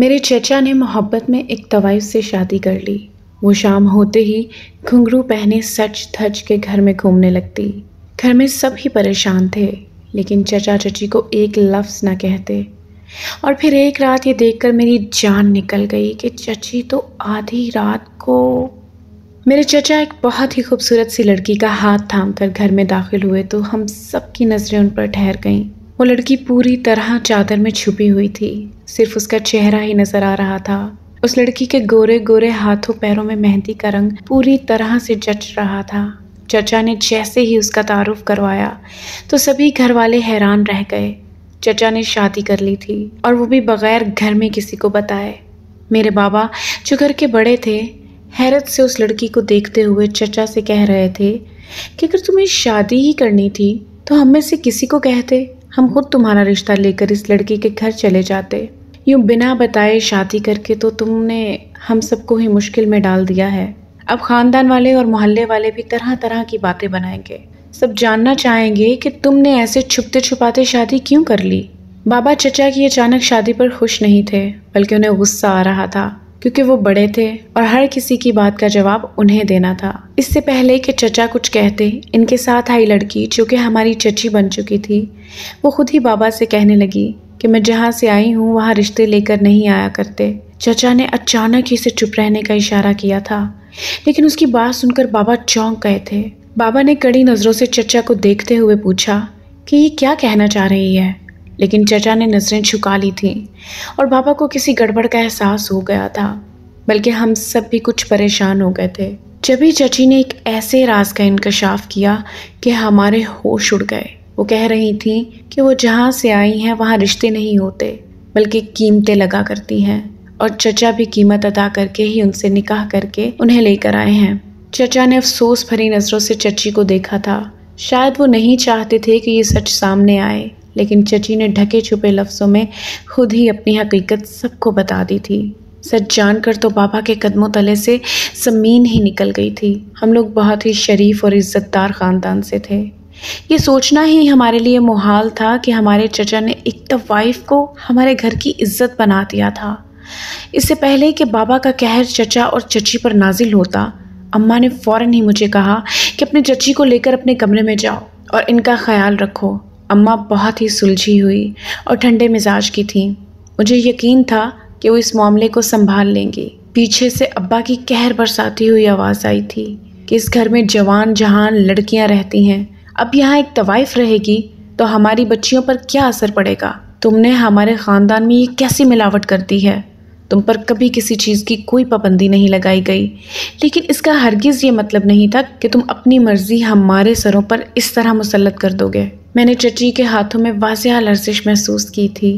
मेरे चचा ने मोहब्बत में एक तवाइफ से शादी कर ली वो शाम होते ही घुंघरू पहने सच धज के घर में घूमने लगती घर में सब ही परेशान थे लेकिन चचा चची को एक लफ्ज़ ना कहते और फिर एक रात ये देखकर मेरी जान निकल गई कि चची तो आधी रात को मेरे चचा एक बहुत ही खूबसूरत सी लड़की का हाथ थाम कर घर में दाखिल हुए तो हम सब की नज़रें उन पर ठहर गईं वो लड़की पूरी तरह चादर में छुपी हुई थी सिर्फ उसका चेहरा ही नजर आ रहा था उस लड़की के गोरे गोरे हाथों पैरों में मेहंदी का रंग पूरी तरह से जच रहा था चचा ने जैसे ही उसका तारुफ करवाया तो सभी घर वाले हैरान रह गए चचा ने शादी कर ली थी और वो भी बगैर घर में किसी को बताए मेरे बाबा जो घर के बड़े थे हैरत से उस लड़की को देखते हुए चचा से कह रहे थे कि अगर तुम्हें शादी ही करनी थी तो हम में से किसी को कहते हम खुद तुम्हारा रिश्ता लेकर इस लड़की के घर चले जाते यूँ बिना बताए शादी करके तो तुमने हम सबको ही मुश्किल में डाल दिया है अब ख़ानदान वाले और मोहल्ले वाले भी तरह तरह की बातें बनाएंगे सब जानना चाहेंगे कि तुमने ऐसे छुपते छुपाते शादी क्यों कर ली बाबा चचा की अचानक शादी पर खुश नहीं थे बल्कि उन्हें गुस्सा आ रहा था क्योंकि वो बड़े थे और हर किसी की बात का जवाब उन्हें देना था इससे पहले कि चचा कुछ कहते इनके साथ आई लड़की जो कि हमारी चची बन चुकी थी वो खुद ही बाबा से कहने लगी कि मैं जहाँ से आई हूँ वहाँ रिश्ते लेकर नहीं आया करते चचा ने अचानक ही इसे चुप रहने का इशारा किया था लेकिन उसकी बात सुनकर बाबा चौंक गए थे बाबा ने कड़ी नज़रों से चचा को देखते हुए पूछा कि ये क्या कहना चाह रही है लेकिन चचा ने नज़रें छुका ली थीं और बाबा को किसी गड़बड़ का एहसास हो गया था बल्कि हम सब भी कुछ परेशान हो गए थे जब ही चची ने एक ऐसे राज का इंकशाफ किया कि हमारे होश उड़ गए वो कह रही थी कि वो जहाँ से आई हैं वहाँ रिश्ते नहीं होते बल्कि कीमतें लगा करती हैं और चचा भी कीमत अदा करके ही उनसे निकाह करके उन्हें लेकर आए हैं चचा ने अफसोस भरी नज़रों से चची को देखा था शायद वो नहीं चाहते थे कि ये सच सामने आए लेकिन चची ने ढके छुपे लफ्ज़ों में खुद ही अपनी हकीकत सबको बता दी थी सच जानकर तो बाबा के कदमों तले से ज़मीन ही निकल गई थी हम लोग बहुत ही शरीफ और इज़्ज़तदार ख़ानदान से थे ये सोचना ही हमारे लिए मुहाल था कि हमारे चचा ने एक तो वाइफ को हमारे घर की इज्जत बना दिया था इससे पहले कि बाबा का कहर चचा और चची पर नाजिल होता अम्मा ने फ़ौर ही मुझे कहा कि अपने चची को लेकर अपने कमरे में जाओ और इनका ख्याल रखो अम्मा बहुत ही सुलझी हुई और ठंडे मिजाज की थीं मुझे यकीन था कि वो इस मामले को संभाल लेंगी पीछे से अब्बा की कहर बरसाती हुई आवाज़ आई थी कि इस घर में जवान जहान लड़कियां रहती हैं अब यहाँ एक तवाइफ रहेगी तो हमारी बच्चियों पर क्या असर पड़ेगा तुमने हमारे ख़ानदान में ये कैसी मिलावट कर दी है तुम पर कभी किसी चीज़ की कोई पाबंदी नहीं लगाई गई लेकिन इसका हरगिज़ ये मतलब नहीं था कि तुम अपनी मर्ज़ी हमारे सरों पर इस तरह मुसलत कर दोगे मैंने चची के हाथों में वाजिया लर्जिश महसूस की थी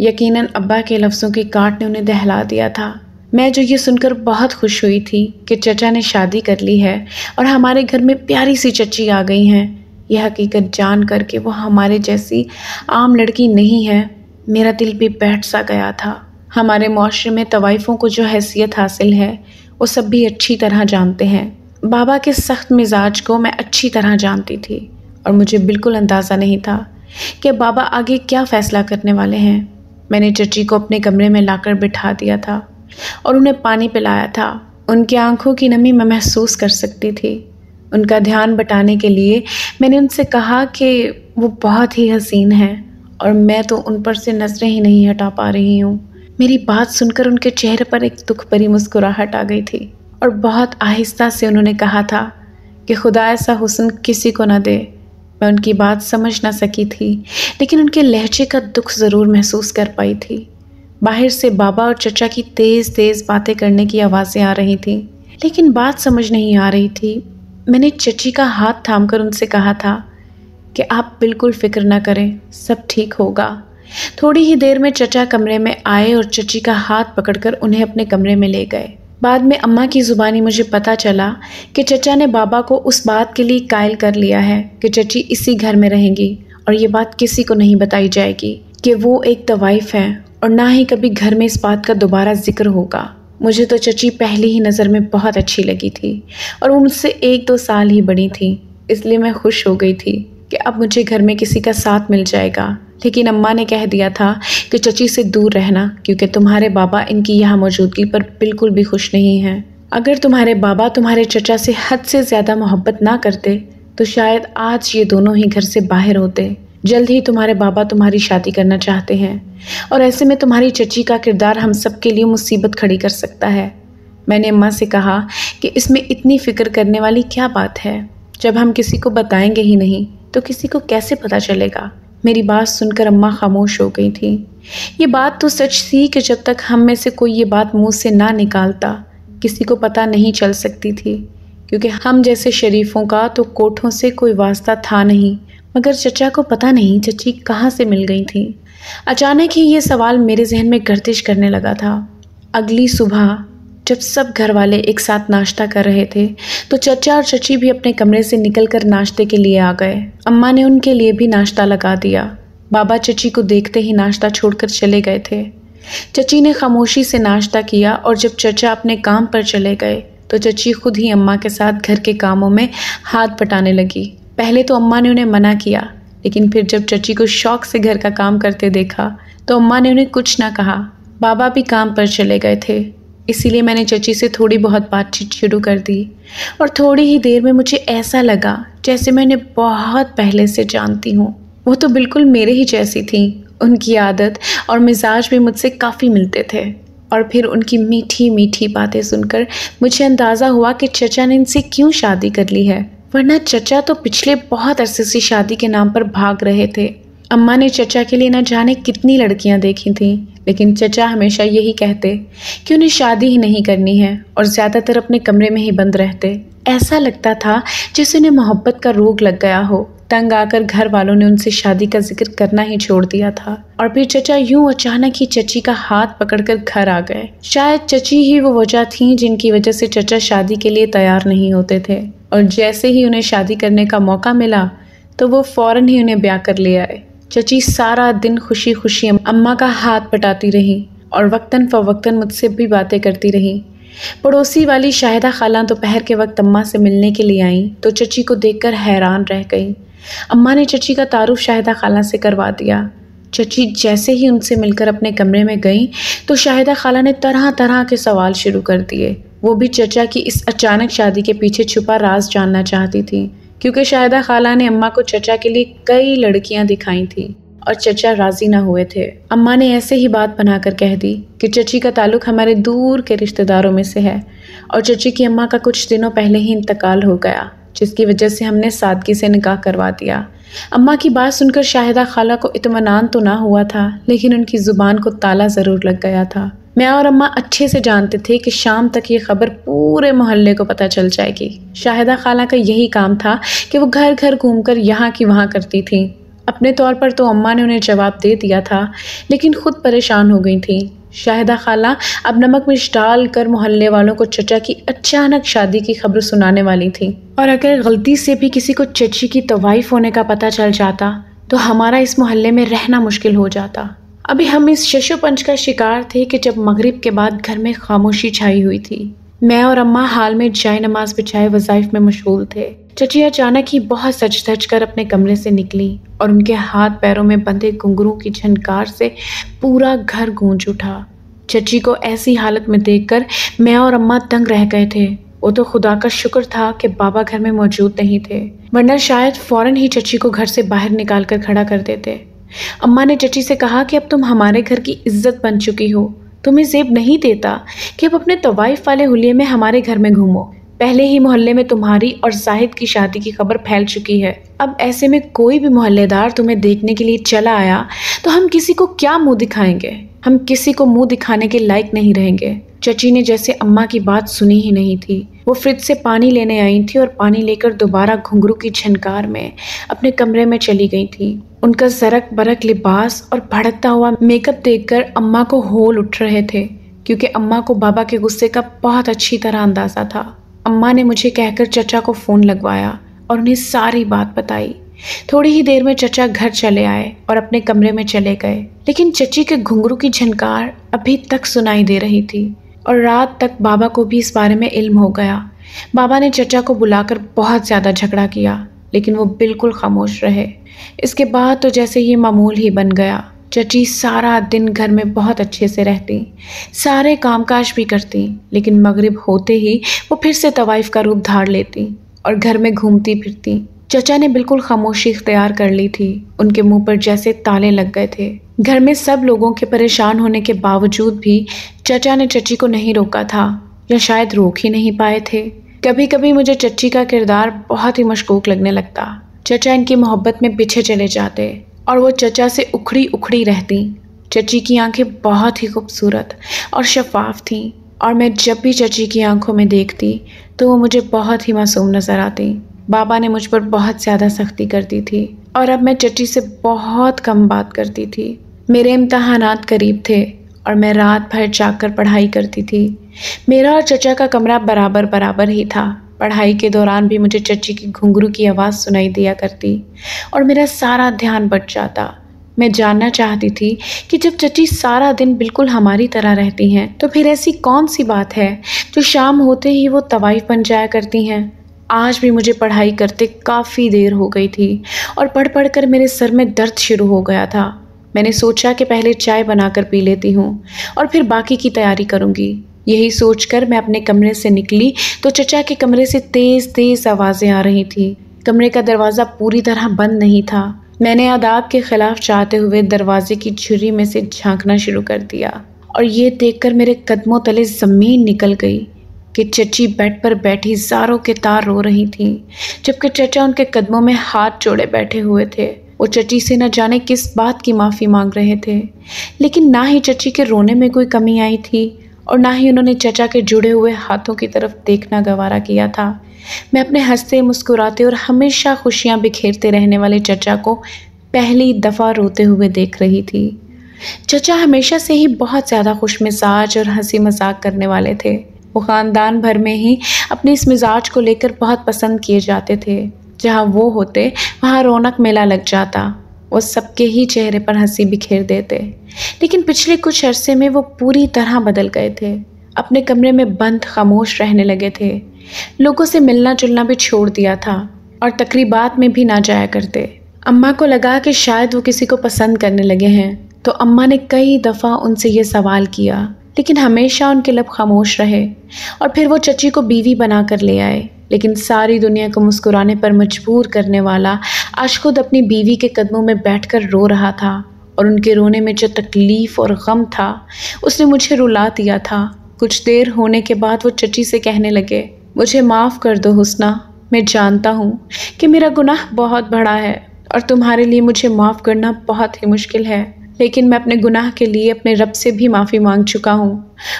यकीनन अब्बा के लफ्ज़ों की काट ने उन्हें दहला दिया था मैं जो ये सुनकर बहुत खुश हुई थी कि चचा ने शादी कर ली है और हमारे घर में प्यारी सी चची आ गई हैं यह हकीकत जान कर के वो हमारे जैसी आम लड़की नहीं है मेरा दिल भी बैठ सा गया था हमारे माशरे में तवाइफों को जो हैसियत हासिल है वो सब भी अच्छी तरह जानते हैं बाबा के सख्त मिजाज को मैं अच्छी तरह जानती थी और मुझे बिल्कुल अंदाज़ा नहीं था कि बाबा आगे क्या फ़ैसला करने वाले हैं मैंने चची को अपने कमरे में लाकर बिठा दिया था और उन्हें पानी पिलाया था उनकी आंखों की नमी मैं महसूस कर सकती थी उनका ध्यान बटाने के लिए मैंने उनसे कहा कि वो बहुत ही हसीन हैं और मैं तो उन पर से नज़रें ही नहीं हटा पा रही हूँ मेरी बात सुनकर उनके चेहरे पर एक दुख भरी मुस्कुराहट आ गई थी और बहुत आहिस्ता से उन्होंने कहा था कि खुदा ऐसा हुसन किसी को ना दे मैं उनकी बात समझ ना सकी थी लेकिन उनके लहजे का दुख ज़रूर महसूस कर पाई थी बाहर से बाबा और चचा की तेज़ तेज़ बातें करने की आवाज़ें आ रही थीं लेकिन बात समझ नहीं आ रही थी मैंने चची का हाथ थाम कर उनसे कहा था कि आप बिल्कुल फिक्र ना करें सब ठीक होगा थोड़ी ही देर में चचा कमरे में आए और चची का हाथ पकड़कर उन्हें अपने कमरे में ले गए बाद में अम्मा की ज़ुबानी मुझे पता चला कि चचा ने बाबा को उस बात के लिए कायल कर लिया है कि चची इसी घर में रहेंगी और ये बात किसी को नहीं बताई जाएगी कि वो एक तवाइफ है और ना ही कभी घर में इस बात का दोबारा जिक्र होगा मुझे तो चची पहली ही नज़र में बहुत अच्छी लगी थी और वो मुझसे एक दो साल ही बड़ी थी इसलिए मैं खुश हो गई थी कि अब मुझे घर में किसी का साथ मिल जाएगा लेकिन अम्मा ने कह दिया था कि चची से दूर रहना क्योंकि तुम्हारे बाबा इनकी यहाँ मौजूदगी पर बिल्कुल भी खुश नहीं हैं अगर तुम्हारे बाबा तुम्हारे चचा से हद से ज़्यादा मोहब्बत ना करते तो शायद आज ये दोनों ही घर से बाहर होते जल्द ही तुम्हारे बाबा तुम्हारी शादी करना चाहते हैं और ऐसे में तुम्हारी चची का किरदार हम सब के लिए मुसीबत खड़ी कर सकता है मैंने अम्मा से कहा कि इसमें इतनी फ़िक्र करने वाली क्या बात है जब हम किसी को बताएंगे ही नहीं तो किसी को कैसे पता चलेगा मेरी बात सुनकर अम्मा खामोश हो गई थी ये बात तो सच थी कि जब तक हम में से कोई ये बात मुंह से ना निकालता किसी को पता नहीं चल सकती थी क्योंकि हम जैसे शरीफों का तो कोठों से कोई वास्ता था नहीं मगर चचा को पता नहीं चची कहाँ से मिल गई थी अचानक ही ये सवाल मेरे जहन में गर्दिश करने लगा था अगली सुबह जब सब घर वाले एक साथ नाश्ता कर रहे थे तो चचा और चची भी अपने कमरे से निकलकर नाश्ते के लिए आ गए अम्मा ने उनके लिए भी नाश्ता लगा दिया बाबा चची को देखते ही नाश्ता छोड़कर चले गए थे चची ने खामोशी से नाश्ता किया और जब चचा अपने काम पर चले गए तो चची खुद ही अम्मा के साथ घर के कामों में हाथ बटाने लगी पहले तो अम्मा ने उन्हें मना किया लेकिन फिर जब चची को शौक से घर का काम करते देखा तो अम्मा ने उन्हें कुछ ना कहा बाबा भी काम पर चले गए थे इसीलिए मैंने चची से थोड़ी बहुत बातचीत शुरू कर दी और थोड़ी ही देर में मुझे ऐसा लगा जैसे मैंने बहुत पहले से जानती हूँ वो तो बिल्कुल मेरे ही जैसी थी उनकी आदत और मिजाज भी मुझसे काफ़ी मिलते थे और फिर उनकी मीठी मीठी बातें सुनकर मुझे अंदाज़ा हुआ कि चचा ने इनसे क्यों शादी कर ली है वरना चचा तो पिछले बहुत अरसे से शादी के नाम पर भाग रहे थे अम्मा ने चचा के लिए न जाने कितनी लड़कियां देखी थीं लेकिन चचा हमेशा यही कहते कि उन्हें शादी ही नहीं करनी है और ज़्यादातर अपने कमरे में ही बंद रहते ऐसा लगता था जैसे उन्हें मोहब्बत का रोग लग गया हो तंग आकर घर वालों ने उनसे शादी का जिक्र करना ही छोड़ दिया था और फिर चचा यूं अचानक ही चची का हाथ पकड़कर घर आ गए शायद चची ही वो वजह थी जिनकी वजह से चचा शादी के लिए तैयार नहीं होते थे और जैसे ही उन्हें शादी करने का मौका मिला तो वो फ़ौरन ही उन्हें ब्याह कर ले आए चची सारा दिन खुशी खुशी अम्मा का हाथ पटाती रहीं और वक्तन फ़वक्तन मुझसे भी बातें करती रहीं पड़ोसी वाली शाहिदा खाला दोपहर तो के वक्त अम्मा से मिलने के लिए आईं तो चची को देखकर हैरान रह गईं अम्मा ने चची का तारुफ शाहिदा खाला से करवा दिया चची जैसे ही उनसे मिलकर अपने कमरे में गईं तो शाहिदा खाला ने तरह तरह के सवाल शुरू कर दिए वो भी चचा की इस अचानक शादी के पीछे छुपा राज जानना चाहती थी क्योंकि शाहिदा खाला ने अम्मा को चचा के लिए कई लड़कियां दिखाई थी और चचा राजी ना हुए थे अम्मा ने ऐसे ही बात बनाकर कह दी कि चची का ताल्लुक हमारे दूर के रिश्तेदारों में से है और चची की अम्मा का कुछ दिनों पहले ही इंतकाल हो गया जिसकी वजह से हमने सादगी से निकाह करवा दिया अम्मा की बात सुनकर शाहिदा खाला को इतमान तो ना हुआ था लेकिन उनकी ज़ुबान को ताला ज़रूर लग गया था मैं और अम्मा अच्छे से जानते थे कि शाम तक ये खबर पूरे मोहल्ले को पता चल जाएगी शाहिदा खाला का यही काम था कि वो घर घर घूमकर यहाँ की वहाँ करती थी अपने तौर पर तो अम्मा ने उन्हें जवाब दे दिया था लेकिन खुद परेशान हो गई थी शाहिदा खाला अब नमक मिर्च डाल कर मोहल्ले वालों को चचा की अचानक शादी की खबर सुनाने वाली थी और अगर गलती से भी किसी को चची की तवाइफ होने का पता चल जाता तो हमारा इस मोहल्ले में रहना मुश्किल हो जाता अभी हम इस शशुपंच का शिकार थे कि जब मगरिब के बाद घर में खामोशी छाई हुई थी मैं और अम्मा हाल में जाय नमाज बिछाए वज़ाइफ में मशगूल थे चची अचानक ही बहुत सच धज कर अपने कमरे से निकली और उनके हाथ पैरों में बंधे घुंगरू की झनकार से पूरा घर गूंज उठा चची को ऐसी हालत में देखकर मैं और अम्मा तंग रह गए थे वो तो खुदा का शुक्र था कि बाबा घर में मौजूद नहीं थे वरना शायद फ़ौरन ही चची को घर से बाहर निकाल कर खड़ा कर देते अम्मा ने चची से कहा कि अब तुम हमारे घर की इज्जत बन चुकी हो तुम्हें जेब नहीं देता कि अब अपने तवाइफ वाले हुलिये में हमारे घर में घूमो पहले ही मोहल्ले में तुम्हारी और जाहिद की शादी की खबर फैल चुकी है अब ऐसे में कोई भी मोहल्लेदार तुम्हें देखने के लिए चला आया तो हम किसी को क्या मुंह दिखाएंगे हम किसी को मुंह दिखाने के लायक नहीं रहेंगे चची ने जैसे अम्मा की बात सुनी ही नहीं थी वो फ्रिज से पानी लेने आई थी और पानी लेकर दोबारा घुंघरू की झनकार में अपने कमरे में चली गई थी उनका सरक बरक लिबास और भड़कता हुआ मेकअप देखकर अम्मा को होल उठ रहे थे क्योंकि अम्मा को बाबा के गुस्से का बहुत अच्छी तरह अंदाज़ा था अम्मा ने मुझे कहकर चचा को फ़ोन लगवाया और उन्हें सारी बात बताई थोड़ी ही देर में चचा घर चले आए और अपने कमरे में चले गए लेकिन चची के घुंघरू की झनकार अभी तक सुनाई दे रही थी और रात तक बाबा को भी इस बारे में इल्म हो गया बाबा ने चचा को बुलाकर बहुत ज़्यादा झगड़ा किया लेकिन वो बिल्कुल खामोश रहे इसके बाद तो जैसे ये मामूल ही बन गया चची सारा दिन घर में बहुत अच्छे से रहती सारे कामकाज भी करती लेकिन मगरिब होते ही वो फिर से तवाइफ का रूप धार लेती और घर में घूमती फिरती चचा ने बिल्कुल खामोशी इख्तियार कर ली थी उनके मुंह पर जैसे ताले लग गए थे घर में सब लोगों के परेशान होने के बावजूद भी चचा ने चची को नहीं रोका था या शायद रोक ही नहीं पाए थे कभी कभी मुझे चच्ची का किरदार बहुत ही मशकूक लगने लगता चचा इनकी मोहब्बत में पीछे चले जाते और वो चचा से उखड़ी उखड़ी रहती चची की आंखें बहुत ही खूबसूरत और शफाफ थीं और मैं जब भी चची की आंखों में देखती तो वो मुझे बहुत ही मासूम नज़र आती बाबा ने मुझ पर बहुत ज़्यादा सख्ती कर दी थी और अब मैं चची से बहुत कम बात करती थी मेरे इम्तहान करीब थे और मैं रात भर जाकर पढ़ाई करती थी मेरा और चचा का कमरा बराबर बराबर ही था पढ़ाई के दौरान भी मुझे चची की घुंघरू की आवाज़ सुनाई दिया करती और मेरा सारा ध्यान बट जाता मैं जानना चाहती थी कि जब चची सारा दिन बिल्कुल हमारी तरह रहती हैं तो फिर ऐसी कौन सी बात है जो शाम होते ही वो तवाइफ बन जाया करती हैं आज भी मुझे पढ़ाई करते काफ़ी देर हो गई थी और पढ़ पढ़ कर मेरे सर में दर्द शुरू हो गया था मैंने सोचा कि पहले चाय बनाकर पी लेती हूँ और फिर बाकी की तैयारी करूँगी यही सोचकर मैं अपने कमरे से निकली तो चचा के कमरे से तेज़ तेज़ आवाज़ें आ रही थी कमरे का दरवाज़ा पूरी तरह बंद नहीं था मैंने आदाब के ख़िलाफ़ चाहते हुए दरवाजे की छुरी में से झांकना शुरू कर दिया और ये देखकर मेरे कदमों तले ज़मीन निकल गई कि चची बेड पर बैठी जारों के तार रो रही थी जबकि चचा उनके कदमों में हाथ जोड़े बैठे हुए थे वो चची से न जाने किस बात की माफ़ी मांग रहे थे लेकिन ना ही चची के रोने में कोई कमी आई थी और ना ही उन्होंने चचा के जुड़े हुए हाथों की तरफ देखना गवारा किया था मैं अपने हंसते मुस्कुराते और हमेशा खुशियाँ बिखेरते रहने वाले चचा को पहली दफ़ा रोते हुए देख रही थी चचा हमेशा से ही बहुत ज़्यादा खुश मिजाज और हंसी मजाक करने वाले थे वो ख़ानदान भर में ही अपने इस मिजाज को लेकर बहुत पसंद किए जाते थे जहाँ वो होते वहाँ रौनक मेला लग जाता वो सबके ही चेहरे पर हंसी बिखेर देते लेकिन पिछले कुछ अरसे में वो पूरी तरह बदल गए थे अपने कमरे में बंद खामोश रहने लगे थे लोगों से मिलना जुलना भी छोड़ दिया था और तकरीबात में भी ना जाया करते अम्मा को लगा कि शायद वो किसी को पसंद करने लगे हैं तो अम्मा ने कई दफ़ा उनसे ये सवाल किया लेकिन हमेशा उनके लब खामोश रहे और फिर वो चची को बीवी बना कर ले आए लेकिन सारी दुनिया को मुस्कुराने पर मजबूर करने वाला आज खुद अपनी बीवी के कदमों में बैठकर रो रहा था और उनके रोने में जो तकलीफ़ और गम था उसने मुझे रुला दिया था कुछ देर होने के बाद वो चची से कहने लगे मुझे माफ़ कर दो हुसना मैं जानता हूँ कि मेरा गुनाह बहुत बड़ा है और तुम्हारे लिए मुझे माफ़ करना बहुत ही मुश्किल है लेकिन मैं अपने गुनाह के लिए अपने रब से भी माफ़ी मांग चुका हूँ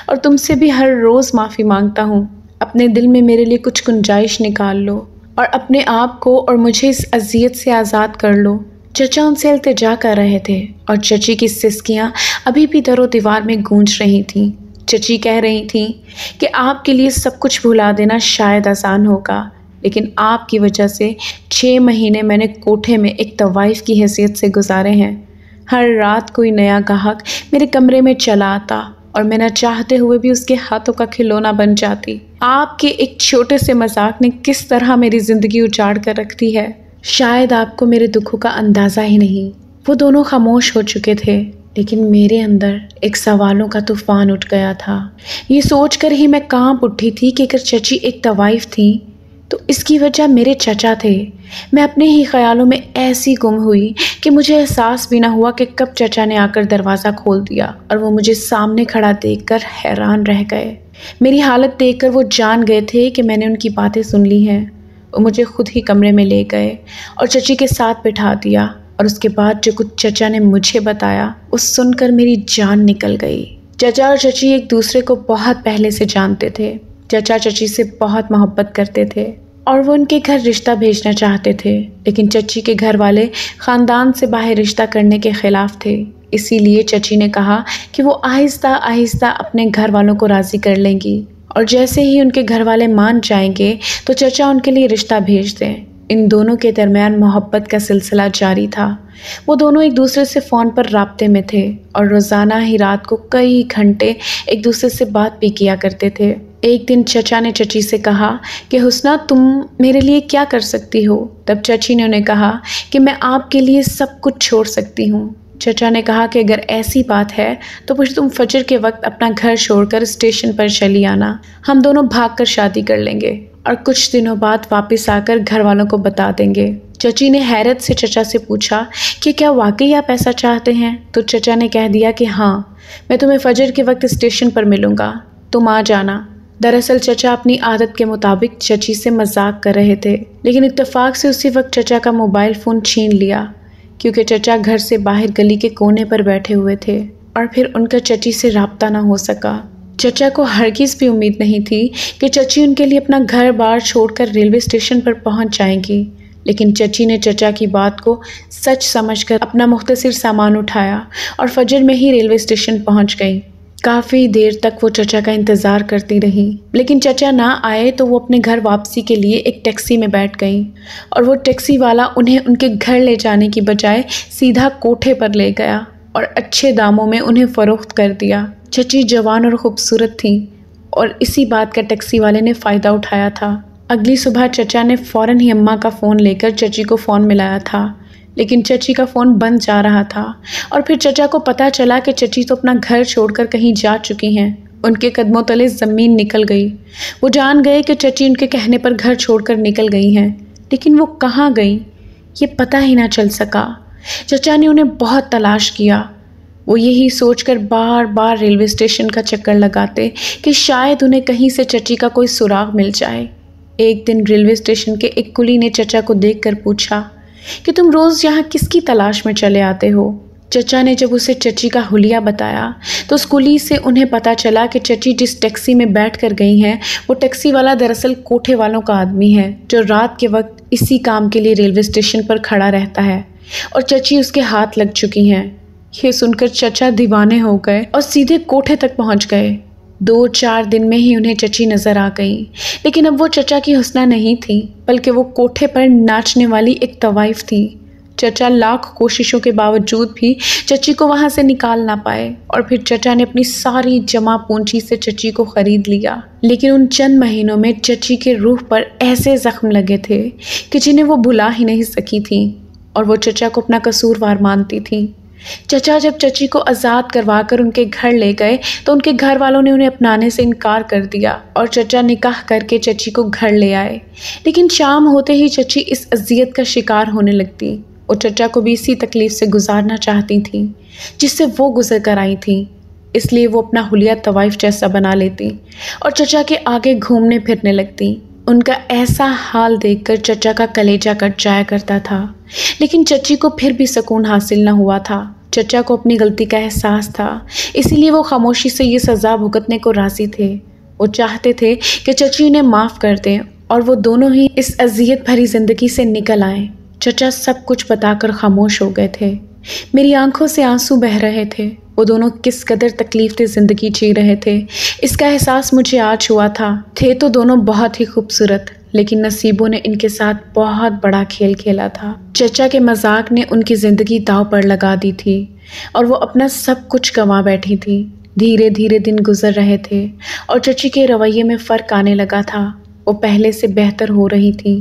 और तुमसे भी हर रोज़ माफ़ी मांगता हूँ अपने दिल में मेरे लिए कुछ गुंजाइश निकाल लो और अपने आप को और मुझे इस अजियत से आज़ाद कर लो चचा उनसे अल्तजा कर रहे थे और चची की सिस्कियाँ अभी भी दरों दीवार में गूंज रही थीं चची कह रही थीं कि आपके लिए सब कुछ भुला देना शायद आसान होगा लेकिन आपकी वजह से छः महीने मैंने कोठे में एक तवाइफ की हैसियत से गुजारे हैं हर रात कोई नया गाहक मेरे कमरे में चला आता और मैं ना चाहते हुए भी उसके हाथों का खिलौना बन जाती आपके एक छोटे से मजाक ने किस तरह मेरी ज़िंदगी उजाड़ कर रखती है शायद आपको मेरे दुखों का अंदाज़ा ही नहीं वो दोनों खामोश हो चुके थे लेकिन मेरे अंदर एक सवालों का तूफान उठ गया था ये सोच कर ही मैं कांप उठी थी कि अगर चची एक तवाइफ थी तो इसकी वजह मेरे चचा थे मैं अपने ही ख्यालों में ऐसी गुम हुई कि मुझे एहसास भी ना हुआ कि कब चचा ने आकर दरवाज़ा खोल दिया और वो मुझे सामने खड़ा देखकर हैरान रह गए मेरी हालत देखकर वो जान गए थे कि मैंने उनकी बातें सुन ली हैं वो मुझे खुद ही कमरे में ले गए और चची के साथ बिठा दिया और उसके बाद जो कुछ चचा ने मुझे बताया वो सुनकर मेरी जान निकल गई चचा और चची एक दूसरे को बहुत पहले से जानते थे चचा चची से बहुत मोहब्बत करते थे और वो उनके घर रिश्ता भेजना चाहते थे लेकिन चची के घर वाले ख़ानदान से बाहर रिश्ता करने के ख़िलाफ़ थे इसीलिए चची ने कहा कि वो आहिस्ता आहिस्ता अपने घर वालों को राज़ी कर लेंगी और जैसे ही उनके घर वाले मान जाएंगे तो चचा उनके लिए रिश्ता भेज दें इन दोनों के दरमियान मोहब्बत का सिलसिला जारी था वो दोनों एक दूसरे से फ़ोन पर रबते में थे और रोज़ाना ही रात को कई घंटे एक दूसरे से बात भी किया करते थे एक दिन चचा ने चची से कहा कि हुसना तुम मेरे लिए क्या कर सकती हो तब चची ने उन्हें कहा कि मैं आपके लिए सब कुछ छोड़ सकती हूँ चचा ने कहा कि अगर ऐसी बात है तो मुझे तुम फजर के वक्त अपना घर छोड़कर स्टेशन पर चली आना हम दोनों भागकर शादी कर लेंगे और कुछ दिनों बाद वापस आकर घर वालों को बता देंगे चची ने हैरत से चचा से पूछा कि क्या वाकई आप ऐसा चाहते हैं तो चचा ने कह दिया कि हाँ मैं तुम्हें फजर के वक्त स्टेशन पर मिलूँगा तुम आ जाना दरअसल चचा अपनी आदत के मुताबिक चची से मजाक कर रहे थे लेकिन इत्तेफाक से उसी वक्त चचा का मोबाइल फ़ोन छीन लिया क्योंकि चचा घर से बाहर गली के कोने पर बैठे हुए थे और फिर उनका चची से रबता ना हो सका चचा को हर किस भी उम्मीद नहीं थी कि चची उनके लिए अपना घर बार छोड़कर रेलवे स्टेशन पर पहुंच जाएंगी लेकिन चची ने चचा की बात को सच समझकर अपना मुख्तसर सामान उठाया और फजर में ही रेलवे स्टेशन पहुंच गई काफ़ी देर तक वो चचा का इंतज़ार करती रहीं लेकिन चचा ना आए तो वो अपने घर वापसी के लिए एक टैक्सी में बैठ गईं और वो टैक्सी वाला उन्हें उनके घर ले जाने की बजाय सीधा कोठे पर ले गया और अच्छे दामों में उन्हें फ़रोख्त कर दिया चची जवान और ख़ूबसूरत थी और इसी बात का टैक्सी वाले ने फ़ायदा उठाया था अगली सुबह चचा ने फ़ौर ही अम्मा का फ़ोन लेकर चची को फ़ोन मिलाया था लेकिन चची का फ़ोन बंद जा रहा था और फिर चचा को पता चला कि चची तो अपना घर छोड़कर कहीं जा चुकी हैं उनके कदमों तले ज़मीन निकल गई वो जान गए कि चची उनके कहने पर घर छोड़कर निकल गई हैं लेकिन वो कहाँ गई ये पता ही ना चल सका चचा ने उन्हें बहुत तलाश किया वो यही सोचकर बार बार रेलवे स्टेशन का चक्कर लगाते कि शायद उन्हें कहीं से चची का कोई सुराग मिल जाए एक दिन रेलवे स्टेशन के एक कुली ने चचा को देखकर पूछा कि तुम रोज़ यहाँ किसकी तलाश में चले आते हो चचा ने जब उसे चची का हुलिया बताया तो उस कुली से उन्हें पता चला कि चची जिस टैक्सी में बैठ कर गई हैं वो टैक्सी वाला दरअसल कोठे वालों का आदमी है जो रात के वक्त इसी काम के लिए रेलवे स्टेशन पर खड़ा रहता है और चची उसके हाथ लग चुकी हैं ये सुनकर चचा दीवाने हो गए और सीधे कोठे तक पहुंच गए दो चार दिन में ही उन्हें चची नज़र आ गई लेकिन अब वो चचा की हौसला नहीं थी बल्कि वो कोठे पर नाचने वाली एक तवाइफ थी चचा लाख कोशिशों के बावजूद भी चची को वहाँ से निकाल ना पाए और फिर चचा ने अपनी सारी जमा पूंजी से चची को ख़रीद लिया लेकिन उन चंद महीनों में चची के रूह पर ऐसे ज़ख्म लगे थे कि जिन्हें वो भुला ही नहीं सकी थी और वो चचा को अपना कसूरवार मानती थी चचा जब चची को आज़ाद करवा कर उनके घर ले गए तो उनके घर वालों ने उन्हें अपनाने से इनकार कर दिया और चचा निकाह करके चची को घर ले आए लेकिन शाम होते ही चची इस अजियत का शिकार होने लगती और चचा को भी इसी तकलीफ़ से गुजारना चाहती थी जिससे वो गुजर कर आई थी इसलिए वो अपना हुलिया तवाइफ जैसा बना लेती और चचा के आगे घूमने फिरने लगती उनका ऐसा हाल देखकर चचा का कलेजा कट जाया करता था लेकिन चची को फिर भी सुकून हासिल न हुआ था चचा को अपनी गलती का एहसास था इसीलिए वो खामोशी से ये सज़ा भुगतने को राज़ी थे वो चाहते थे कि चची उन्हें माफ़ कर दें और वो दोनों ही इस अजियत भरी ज़िंदगी से निकल आएं चचा सब कुछ बताकर खामोश हो गए थे मेरी आंखों से आंसू बह रहे थे वो दोनों किस कदर तकलीफ से ज़िंदगी जी रहे थे इसका एहसास मुझे आज हुआ था थे तो दोनों बहुत ही खूबसूरत लेकिन नसीबों ने इनके साथ बहुत बड़ा खेल खेला था चचा के मजाक ने उनकी ज़िंदगी दाव पर लगा दी थी और वो अपना सब कुछ गंवा बैठी थी धीरे धीरे दिन गुजर रहे थे और चची के रवैये में फ़र्क आने लगा था वो पहले से बेहतर हो रही थी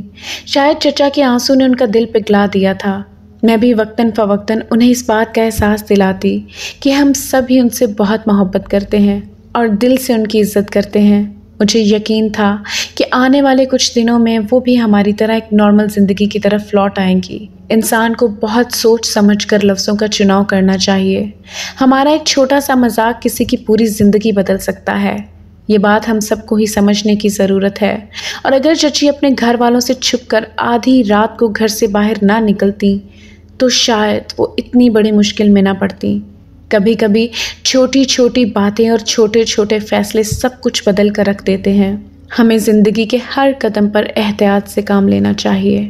शायद चचा के आंसू ने उनका दिल पिघला दिया था मैं भी वक्ता फवक्तन उन्हें इस बात का एहसास दिलाती कि हम सभी उनसे बहुत मोहब्बत करते हैं और दिल से उनकी इज़्ज़त करते हैं मुझे यकीन था कि आने वाले कुछ दिनों में वो भी हमारी तरह एक नॉर्मल ज़िंदगी की तरफ लौट आएंगी इंसान को बहुत सोच समझ कर लफ्ज़ों का चुनाव करना चाहिए हमारा एक छोटा सा मजाक किसी की पूरी ज़िंदगी बदल सकता है ये बात हम सबको ही समझने की ज़रूरत है और अगर चची अपने घर वालों से छुप कर आधी रात को घर से बाहर ना निकलती तो शायद वो इतनी बड़ी मुश्किल में ना पड़ती कभी कभी छोटी छोटी बातें और छोटे छोटे फैसले सब कुछ बदल कर रख देते हैं हमें ज़िंदगी के हर कदम पर एहतियात से काम लेना चाहिए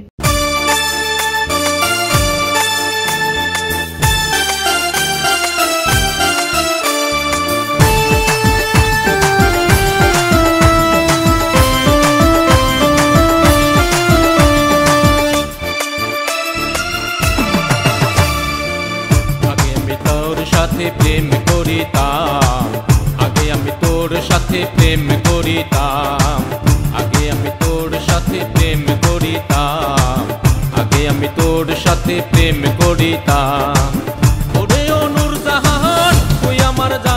छोड़िता